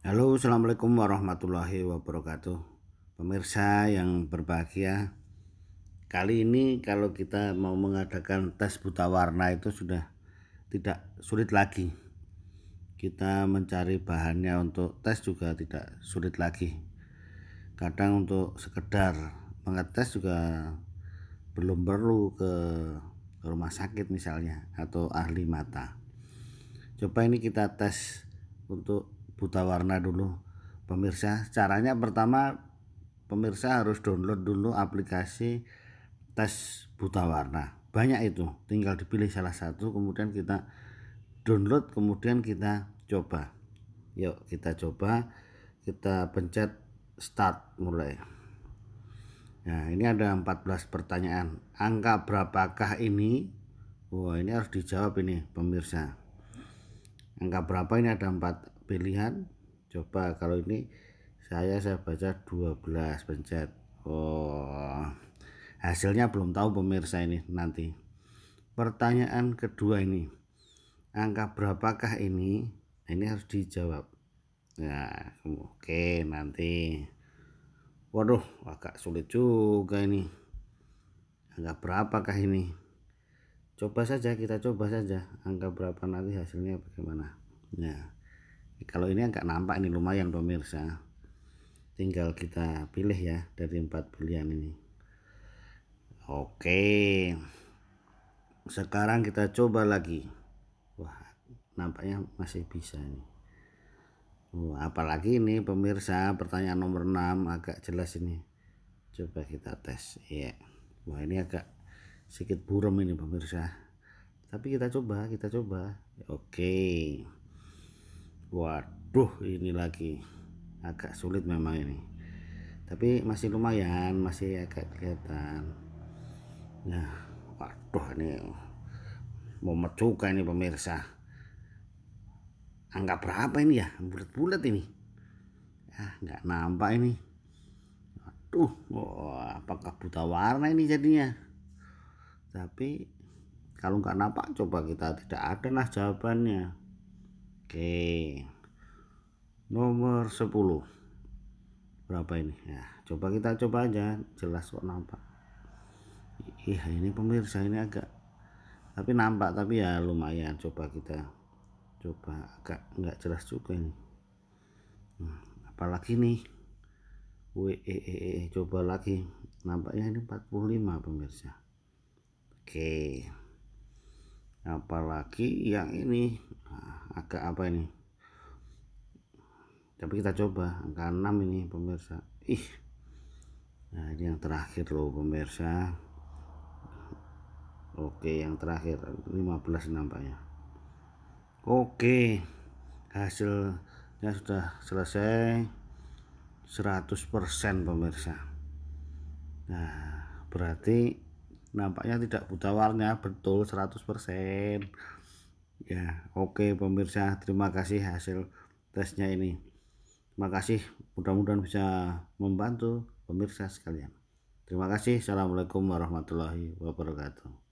Halo, assalamualaikum warahmatullahi wabarakatuh. Pemirsa yang berbahagia, kali ini kalau kita mau mengadakan tes buta warna itu sudah tidak sulit lagi. Kita mencari bahannya untuk tes juga tidak sulit lagi. Kadang untuk sekedar mengetes juga belum perlu ke rumah sakit misalnya atau ahli mata. Coba ini kita tes untuk buta warna dulu pemirsa caranya pertama pemirsa harus download dulu aplikasi tes buta warna banyak itu tinggal dipilih salah satu kemudian kita download kemudian kita coba yuk kita coba kita pencet start mulai Nah, ini ada 14 pertanyaan. Angka berapakah ini? Wah, ini harus dijawab ini, pemirsa. Angka berapa ini ada 4 pilihan coba kalau ini saya saya baca 12 pencet Oh hasilnya belum tahu pemirsa ini nanti pertanyaan kedua ini angka berapakah ini ini harus dijawab ya oke nanti waduh agak sulit juga ini angka berapakah ini coba saja kita coba saja angka berapa nanti hasilnya bagaimana nah kalau ini agak nampak ini lumayan pemirsa tinggal kita pilih ya dari empat pilihan ini oke sekarang kita coba lagi wah nampaknya masih bisa nih wah, apalagi ini pemirsa pertanyaan nomor 6 agak jelas ini coba kita tes ya yeah. wah ini agak sedikit buram ini pemirsa tapi kita coba kita coba oke okay waduh ini lagi agak sulit memang ini tapi masih lumayan masih agak kelihatan nah waduh ini mau mecuka ini pemirsa angka berapa ini ya bulat-bulat ini ah nggak nampak ini waduh wah, apakah buta warna ini jadinya tapi kalau nggak nampak coba kita tidak ada nah jawabannya Oke. Nomor 10. Berapa ini? Ya, coba kita coba aja, jelas kok nampak. Iya, ini pemirsa ini agak tapi nampak tapi ya lumayan coba kita coba agak enggak jelas juga ini. Hmm, apalagi nih. WEEE eh, eh, eh, coba lagi. Nampaknya ini 45 pemirsa. Oke apalagi yang ini nah, agak apa ini tapi kita coba angka 6 ini pemirsa ih nah ini yang terakhir loh pemirsa oke yang terakhir 15 nampaknya oke hasilnya sudah selesai 100% pemirsa nah berarti nampaknya tidak buta warna betul 100% ya oke pemirsa terima kasih hasil tesnya ini terima kasih mudah-mudahan bisa membantu pemirsa sekalian terima kasih assalamualaikum warahmatullahi wabarakatuh